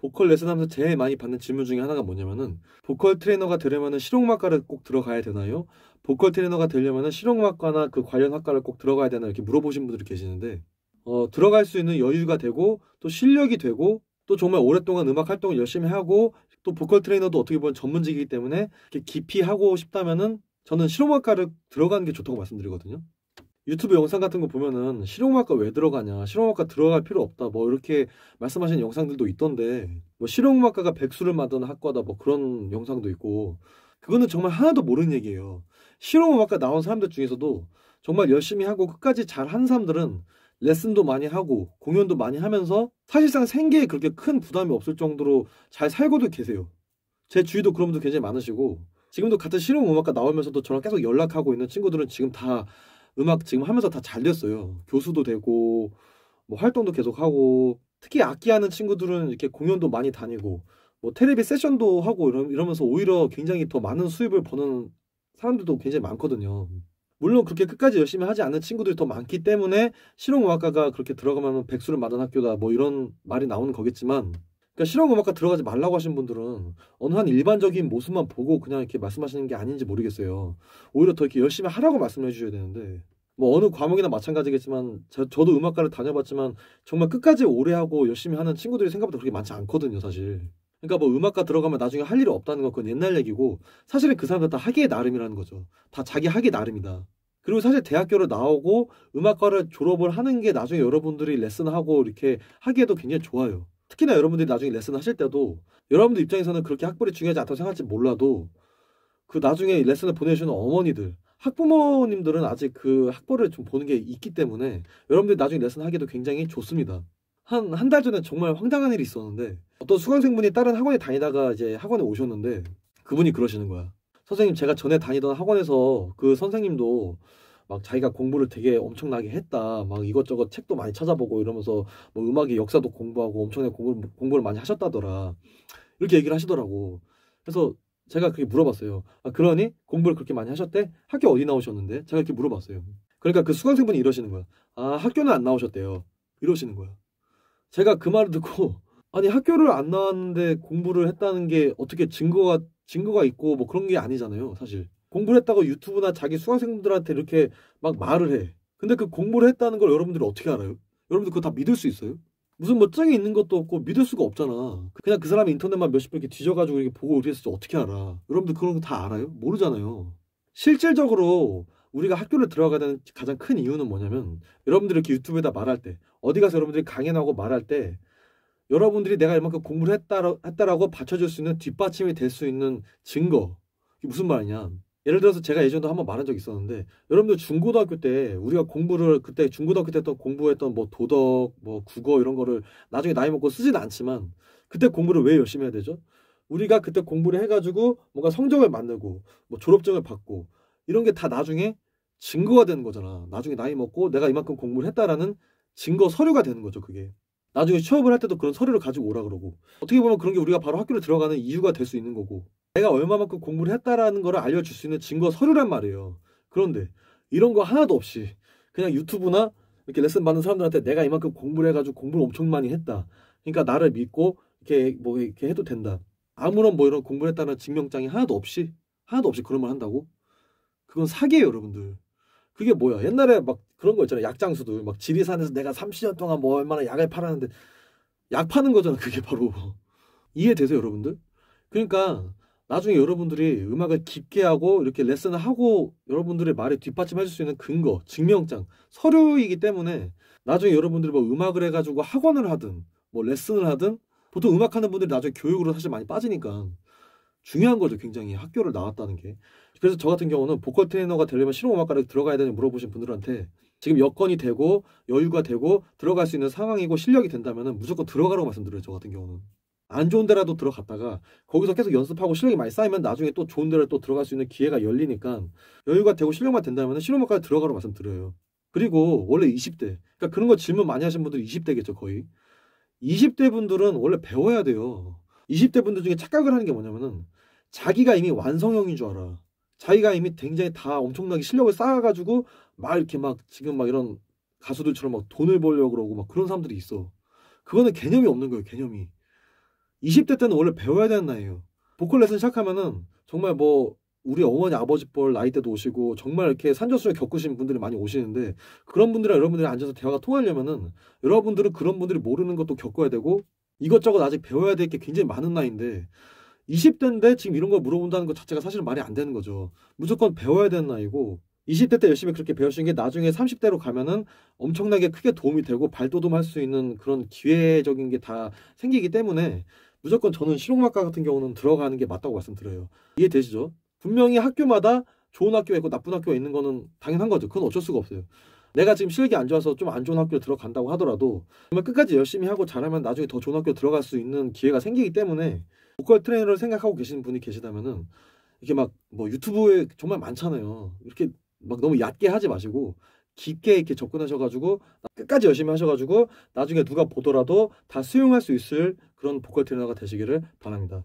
보컬 레슨하면서 제일 많이 받는 질문 중에 하나가 뭐냐면은 보컬 트레이너가 되려면은 실용음악과를 꼭 들어가야 되나요? 보컬 트레이너가 되려면은 실용음악과나 그 관련 학과를 꼭 들어가야 되나 이렇게 물어보신 분들이 계시는데 어, 들어갈 수 있는 여유가 되고 또 실력이 되고 또 정말 오랫동안 음악 활동을 열심히 하고 또 보컬 트레이너도 어떻게 보면 전문직이기 때문에 이렇게 깊이 하고 싶다면은 저는 실용음악과를 들어가는 게 좋다고 말씀드리거든요. 유튜브 영상 같은 거 보면은 실용음악과 왜 들어가냐 실용음악과 들어갈 필요 없다 뭐 이렇게 말씀하신 영상들도 있던데 뭐 실용음악과가 백수를 만드는 학과다 뭐 그런 영상도 있고 그거는 정말 하나도 모르는 얘기예요 실용음악과 나온 사람들 중에서도 정말 열심히 하고 끝까지 잘 한 사람들은 레슨도 많이 하고 공연도 많이 하면서 사실상 생계에 그렇게 큰 부담이 없을 정도로 잘 살고도 계세요 제 주위도 그런 분들 굉장히 많으시고 지금도 같은 실용음악과 나오면서도 저랑 계속 연락하고 있는 친구들은 지금 다 음악 지금 하면서 다 잘 됐어요. 교수도 되고 뭐 활동도 계속 하고 특히 악기하는 친구들은 이렇게 공연도 많이 다니고 뭐 테레비 세션도 하고 이러면서 오히려 굉장히 더 많은 수입을 버는 사람들도 굉장히 많거든요. 물론 그렇게 끝까지 열심히 하지 않는 친구들이 더 많기 때문에 실용음악과가 그렇게 들어가면 백수를 맞은 학교다 뭐 이런 말이 나오는 거겠지만 그러니까 실용음악과 들어가지 말라고 하신 분들은 어느 한 일반적인 모습만 보고 그냥 이렇게 말씀하시는 게 아닌지 모르겠어요. 오히려 더 이렇게 열심히 하라고 말씀해 주셔야 되는데 뭐 어느 과목이나 마찬가지겠지만 저, 도 음악과를 다녀봤지만 정말 끝까지 오래 하고 열심히 하는 친구들이 생각보다 그렇게 많지 않거든요, 사실. 그러니까 뭐 음악과 들어가면 나중에 할 일이 없다는 건 그건 옛날 얘기고 사실은 그 사람들 다하기에 나름이라는 거죠. 다 자기 하기 나름이다. 그리고 사실 대학교를 나오고 음악과를 졸업을 하는 게 나중에 여러분들이 레슨하고 이렇게 하기에도 굉장히 좋아요. 특히나 여러분들이 나중에 레슨 하실 때도 여러분들 입장에서는 그렇게 학벌이 중요하지 않다고 생각할지 몰라도 그 나중에 레슨을 보내주는 어머니들 학부모님들은 아직 그 학벌을 좀 보는 게 있기 때문에 여러분들이 나중에 레슨 하기도 굉장히 좋습니다. 한 한 달 전에 정말 황당한 일이 있었는데 어떤 수강생분이 다른 학원에 다니다가 이제 학원에 오셨는데 그분이 그러시는 거야. 선생님 제가 전에 다니던 학원에서 그 선생님도 막 자기가 공부를 되게 엄청나게 했다. 막 이것저것 책도 많이 찾아보고 이러면서 뭐 음악의 역사도 공부하고 엄청나게 공부를, 공부를 많이 하셨다더라. 이렇게 얘기를 하시더라고. 그래서 제가 그게 물어봤어요. 아, 그러니 공부를 그렇게 많이 하셨대? 학교 어디 나오셨는데? 제가 이렇게 물어봤어요. 그러니까 그 수강생분이 이러시는 거야. 아, 학교는 안 나오셨대요. 이러시는 거야. 제가 그 말을 듣고 아니 학교를 안 나왔는데 공부를 했다는 게 어떻게 증거가 증거가 있고 뭐 그런 게 아니잖아요, 사실. 공부를 했다고 유튜브나 자기 수강생들한테 이렇게 막 말을 해. 근데 그 공부를 했다는 걸 여러분들이 어떻게 알아요? 여러분들 그거 다 믿을 수 있어요? 무슨 뭐 짝이 있는 것도 없고 믿을 수가 없잖아. 그냥 그 사람이 인터넷만 몇십 번 이렇게 뒤져가지고 이렇게 보고 우리했을지 어떻게 알아? 여러분들 그런 거 다 알아요? 모르잖아요. 실질적으로 우리가 학교를 들어가야 되는 가장 큰 이유는 뭐냐면 여러분들이 이렇게 유튜브에다 말할 때 어디 가서 여러분들이 강연 하고 말할 때 여러분들이 내가 이만큼 공부를 했다라, 했다라고 받쳐줄 수 있는 뒷받침이 될 수 있는 증거 이게 무슨 말이냐 예를 들어서 제가 예전에 한번 말한 적이 있었는데 여러분들 중고등학교 때 우리가 공부를 그때 중고등학교 때했 공부했던 뭐 도덕 뭐 국어 이런 거를 나중에 나이 먹고 쓰진 않지만 그때 공부를 왜 열심히 해야 되죠? 우리가 그때 공부를 해가지고 뭔가 성적을 만들고 뭐 졸업증을 받고 이런 게 다 나중에 증거가 되는 거잖아. 나중에 나이 먹고 내가 이만큼 공부를 했다라는 증거 서류가 되는 거죠. 그게 나중에 취업을 할 때도 그런 서류를 가지고 오라 그러고 어떻게 보면 그런 게 우리가 바로 학교를 들어가는 이유가 될 수 있는 거고 내가 얼마만큼 공부를 했다라는 걸 알려줄 수 있는 증거 서류란 말이에요. 그런데 이런 거 하나도 없이 그냥 유튜브나 이렇게 레슨 받는 사람들한테 내가 이만큼 공부를 해가지고 공부를 엄청 많이 했다. 그러니까 나를 믿고 이렇게 뭐 이렇게 해도 된다. 아무런 뭐 이런 공부를 했다는 증명장이 하나도 없이 하나도 없이 그런 말 한다고? 그건 사기예요, 여러분들. 그게 뭐야? 옛날에 막 그런 거 있잖아요. 약장수들 막 지리산에서 내가 30년 동안 뭐 얼마나 약을 팔았는데 약 파는 거잖아. 그게 바로 이해되세요, 여러분들? 그러니까 나중에 여러분들이 음악을 깊게 하고 이렇게 레슨을 하고 여러분들의 말에 뒷받침해 줄 수 있는 근거, 증명장, 서류이기 때문에 나중에 여러분들이 뭐 음악을 해가지고 학원을 하든 뭐 레슨을 하든 보통 음악하는 분들이 나중에 교육으로 사실 많이 빠지니까 중요한 거죠 굉장히 학교를 나왔다는 게 그래서 저 같은 경우는 보컬 트레이너가 되려면 실용음악과를 들어가야 되냐 물어보신 분들한테 지금 여건이 되고 여유가 되고 들어갈 수 있는 상황이고 실력이 된다면 무조건 들어가라고 말씀드려요 저 같은 경우는 안 좋은 데라도 들어갔다가 거기서 계속 연습하고 실력이 많이 쌓이면 나중에 또 좋은 데를 또 들어갈 수 있는 기회가 열리니까 여유가 되고 실력만 된다면 실용음악과에 들어가라고 말씀드려요. 그리고 원래 20대 그러니까 그런 거 질문 많이 하신 분들 20대겠죠 거의 20대 분들은 원래 배워야 돼요. 20대 분들 중에 착각을 하는 게 뭐냐면은 자기가 이미 완성형인 줄 알아. 자기가 이미 굉장히 다 엄청나게 실력을 쌓아가지고 막 이렇게 막 지금 막 이런 가수들처럼 막 돈을 벌려고 그러고 막 그런 사람들이 있어. 그거는 개념이 없는 거예요, 개념이. 20대 때는 원래 배워야 되는 나이예요. 보컬 레슨 시작하면은 정말 뭐 우리 어머니 아버지 뻘 나이 때도 오시고 정말 이렇게 산전수전 겪으신 분들이 많이 오시는데 그런 분들이랑 여러분들이 앉아서 대화가 통하려면은 여러분들은 그런 분들이 모르는 것도 겪어야 되고 이것저것 아직 배워야 될 게 굉장히 많은 나이인데 20대인데 지금 이런 걸 물어본다는 것 자체가 사실은 말이 안 되는 거죠. 무조건 배워야 되는 나이고 20대 때 열심히 그렇게 배우신 게 나중에 30대로 가면은 엄청나게 크게 도움이 되고 발돋움할 수 있는 그런 기회적인 게 다 생기기 때문에 무조건 저는 실용음악과 같은 경우는 들어가는 게 맞다고 말씀드려요. 이해되시죠? 분명히 학교마다 좋은 학교가 있고 나쁜 학교가 있는 거는 당연한 거죠. 그건 어쩔 수가 없어요. 내가 지금 실력이 안 좋아서 좀 안 좋은 학교에 들어간다고 하더라도 정말 끝까지 열심히 하고 잘하면 나중에 더 좋은 학교 들어갈 수 있는 기회가 생기기 때문에 보컬 트레이너를 생각하고 계시는 분이 계시다면은 이렇게 막 뭐 유튜브에 정말 많잖아요. 이렇게 막 너무 얕게 하지 마시고 깊게 이렇게 접근하셔가지고 끝까지 열심히 하셔가지고 나중에 누가 보더라도 다 수용할 수 있을 그런 보컬 트레이너가 되시기를 바랍니다.